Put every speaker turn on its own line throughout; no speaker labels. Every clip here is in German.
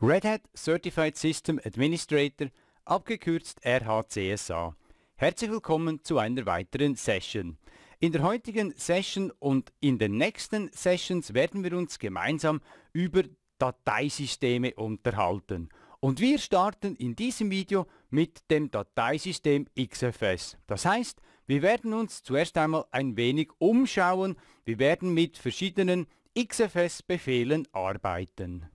Red Hat Certified System Administrator, abgekürzt RHCSA. Herzlich willkommen zu einer weiteren Session. In der heutigen Session und in den nächsten Sessions werden wir uns gemeinsam über Dateisysteme unterhalten. Und wir starten in diesem Video mit dem Dateisystem XFS. Das heißt, wir werden uns zuerst einmal ein wenig umschauen. Wir werden mit verschiedenen XFS-Befehlen arbeiten.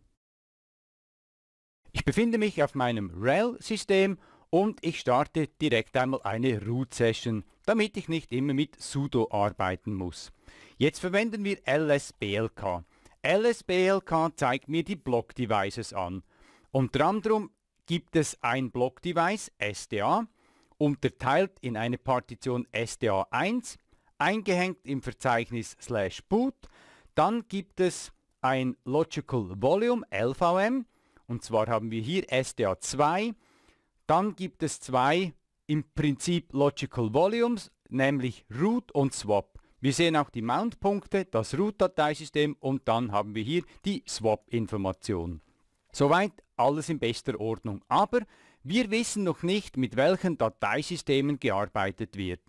Ich befinde mich auf meinem RHEL-System und ich starte direkt einmal eine Root-Session, damit ich nicht immer mit sudo arbeiten muss. Jetzt verwenden wir lsblk. lsblk zeigt mir die Block-Devices an. Unter anderem gibt es ein Block-Device, SDA, unterteilt in eine Partition SDA1, eingehängt im Verzeichnis slash boot. Dann gibt es ein Logical Volume, LVM, und zwar haben wir hier SDA2. Dann gibt es zwei im Prinzip Logical Volumes, nämlich Root und Swap. Wir sehen auch die Mountpunkte, das Root-Dateisystem und dann haben wir hier die Swap-Information. Soweit alles in bester Ordnung. Aber wir wissen noch nicht, mit welchen Dateisystemen gearbeitet wird.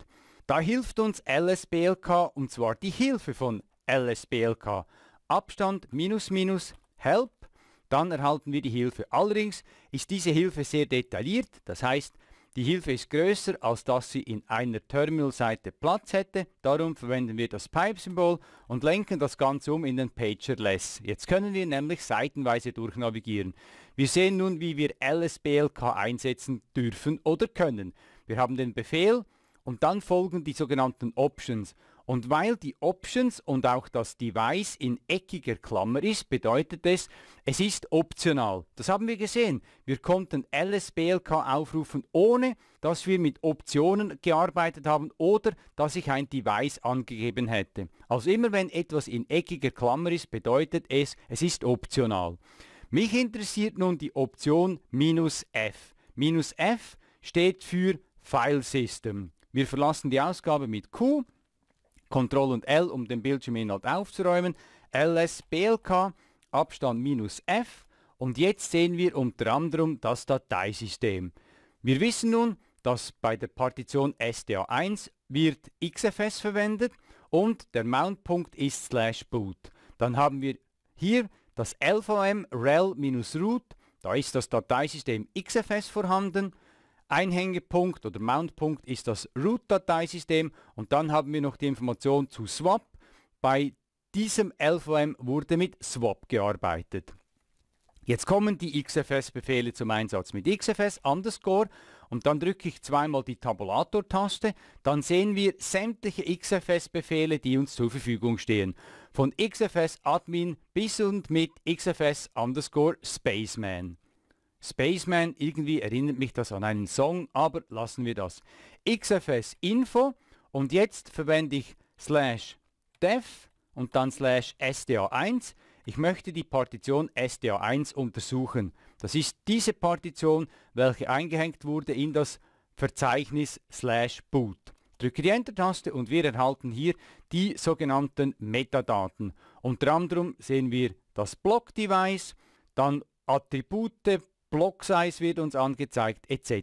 Da hilft uns LSBLK und zwar die Hilfe von LSBLK. Abstand minus minus help dann erhalten wir die Hilfe. Allerdings ist diese Hilfe sehr detailliert, das heißt, die Hilfe ist größer, als dass sie in einer Terminalseite Platz hätte. Darum verwenden wir das Pipe-Symbol und lenken das Ganze um in den Pagerless. Jetzt können wir nämlich seitenweise durchnavigieren. Wir sehen nun, wie wir LSBLK einsetzen dürfen oder können. Wir haben den Befehl und dann folgen die sogenannten Options. Und weil die Options und auch das Device in eckiger Klammer ist, bedeutet es, es ist optional. Das haben wir gesehen. Wir konnten LSBLK aufrufen, ohne dass wir mit Optionen gearbeitet haben oder dass ich ein Device angegeben hätte. Also immer wenn etwas in eckiger Klammer ist, bedeutet es, es ist optional. Mich interessiert nun die Option minus F. Minus F steht für File System. Wir verlassen die Ausgabe mit Q Ctrl und L, um den Bildschirminhalt aufzuräumen, LS, BLK, Abstand minus F und jetzt sehen wir unter anderem das Dateisystem. Wir wissen nun, dass bei der Partition SDA1 wird XFS verwendet und der Mountpunkt ist slash boot. Dann haben wir hier das LVM rel-root, da ist das Dateisystem XFS vorhanden Einhängepunkt oder Mountpunkt ist das Root-Dateisystem und dann haben wir noch die Information zu Swap. Bei diesem LVM wurde mit Swap gearbeitet. Jetzt kommen die XFS-Befehle zum Einsatz mit XFS underscore und dann drücke ich zweimal die Tabulator-Taste, dann sehen wir sämtliche XFS-Befehle, die uns zur Verfügung stehen. Von XFS Admin bis und mit XFS underscore Spaceman. Spaceman, irgendwie erinnert mich das an einen Song, aber lassen wir das. XFS Info und jetzt verwende ich slash def und dann slash sda1. Ich möchte die Partition SDA1 untersuchen. Das ist diese Partition, welche eingehängt wurde in das Verzeichnis slash boot. Drücke die Enter-Taste und wir erhalten hier die sogenannten Metadaten. Unter anderem sehen wir das Block-Device, dann Attribute, Block Size wird uns angezeigt etc.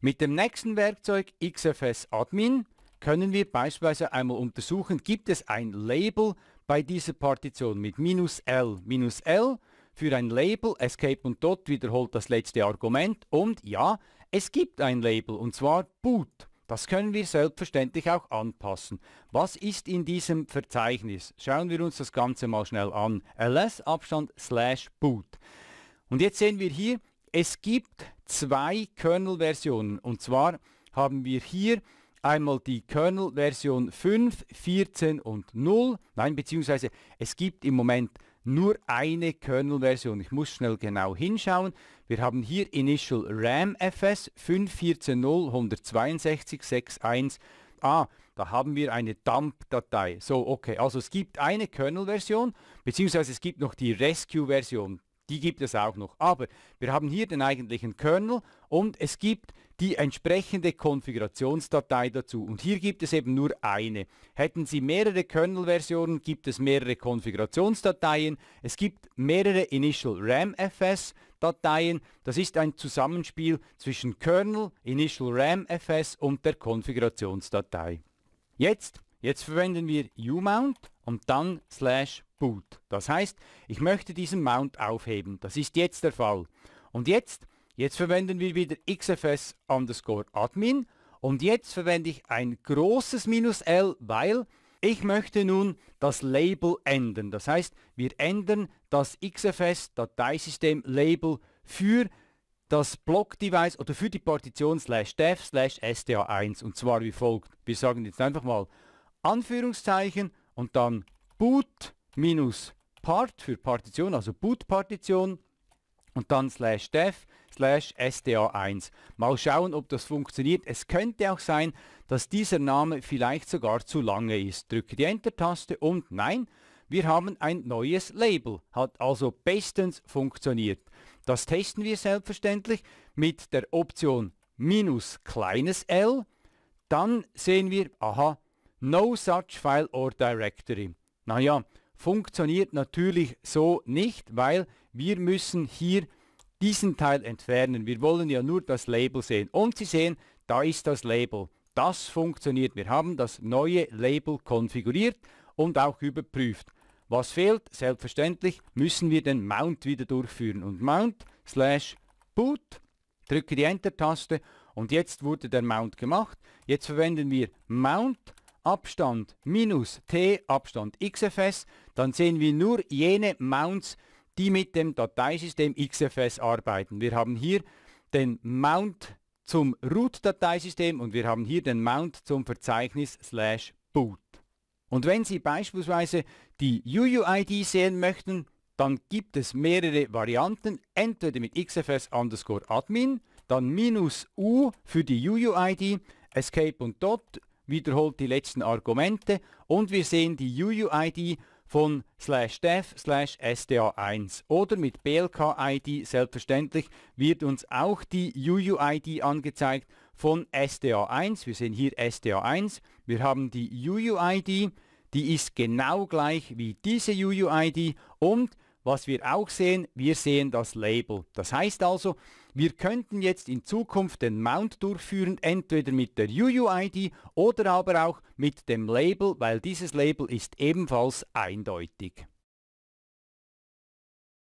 Mit dem nächsten Werkzeug XFS Admin können wir beispielsweise einmal untersuchen, gibt es ein Label bei dieser Partition mit minus L. Minus L für ein Label, Escape und Dot wiederholt das letzte Argument und ja, es gibt ein Label und zwar Boot. Das können wir selbstverständlich auch anpassen. Was ist in diesem Verzeichnis? Schauen wir uns das Ganze mal schnell an. ls Abstand slash boot. Und jetzt sehen wir hier, es gibt zwei Kernel-Versionen. Und zwar haben wir hier einmal die Kernel-Version 5, 14 und 0. Nein, beziehungsweise es gibt im Moment nur eine Kernel-Version. Ich muss schnell genau hinschauen. Wir haben hier Initial RAM FS 5.14.0.162.6.1. Ah, da haben wir eine Dump-Datei. So, okay. Also es gibt eine Kernel-Version, beziehungsweise es gibt noch die Rescue-Version die gibt es auch noch. Aber wir haben hier den eigentlichen Kernel und es gibt die entsprechende Konfigurationsdatei dazu. Und hier gibt es eben nur eine. Hätten Sie mehrere Kernel-Versionen, gibt es mehrere Konfigurationsdateien. Es gibt mehrere Initial RAM-FS. Dateien. Das ist ein Zusammenspiel zwischen Kernel, Initial RAM FS und der Konfigurationsdatei. Jetzt Jetzt verwenden wir U-Mount und dann slash boot. Das heißt, ich möchte diesen Mount aufheben. Das ist jetzt der Fall. Und jetzt, jetzt verwenden wir wieder xfs underscore admin und jetzt verwende ich ein großes minus L, weil ich möchte nun das Label ändern. Das heißt, wir ändern das XFS-Dateisystem Label für das Block-Device oder für die Partition slash dev slash sta 1 und zwar wie folgt. Wir sagen jetzt einfach mal Anführungszeichen und dann boot minus part für Partition, also boot-Partition und dann slash dev slash sda1. Mal schauen, ob das funktioniert. Es könnte auch sein, dass dieser Name vielleicht sogar zu lange ist. Drücke die Enter-Taste und nein, wir haben ein neues Label. Hat also bestens funktioniert. Das testen wir selbstverständlich mit der Option minus kleines l. Dann sehen wir, aha, No such file or directory. Naja, funktioniert natürlich so nicht, weil wir müssen hier diesen Teil entfernen. Wir wollen ja nur das Label sehen. Und Sie sehen, da ist das Label. Das funktioniert. Wir haben das neue Label konfiguriert und auch überprüft. Was fehlt? Selbstverständlich müssen wir den Mount wieder durchführen. Und Mount slash Boot, drücke die Enter-Taste und jetzt wurde der Mount gemacht. Jetzt verwenden wir Mount Abstand minus t Abstand XFS, dann sehen wir nur jene Mounts, die mit dem Dateisystem XFS arbeiten. Wir haben hier den Mount zum Root-Dateisystem und wir haben hier den Mount zum Verzeichnis slash boot. Und wenn Sie beispielsweise die UUID sehen möchten, dann gibt es mehrere Varianten, entweder mit XFS underscore admin, dann minus U für die UUID, Escape und Dot, wiederholt die letzten Argumente und wir sehen die UUID von slash dev slash sda1 oder mit blk-ID selbstverständlich wird uns auch die UUID angezeigt von sda1. Wir sehen hier sda1. Wir haben die UUID, die ist genau gleich wie diese UUID und was wir auch sehen, wir sehen das Label. Das heißt also, wir könnten jetzt in Zukunft den Mount durchführen, entweder mit der UUID oder aber auch mit dem Label, weil dieses Label ist ebenfalls eindeutig.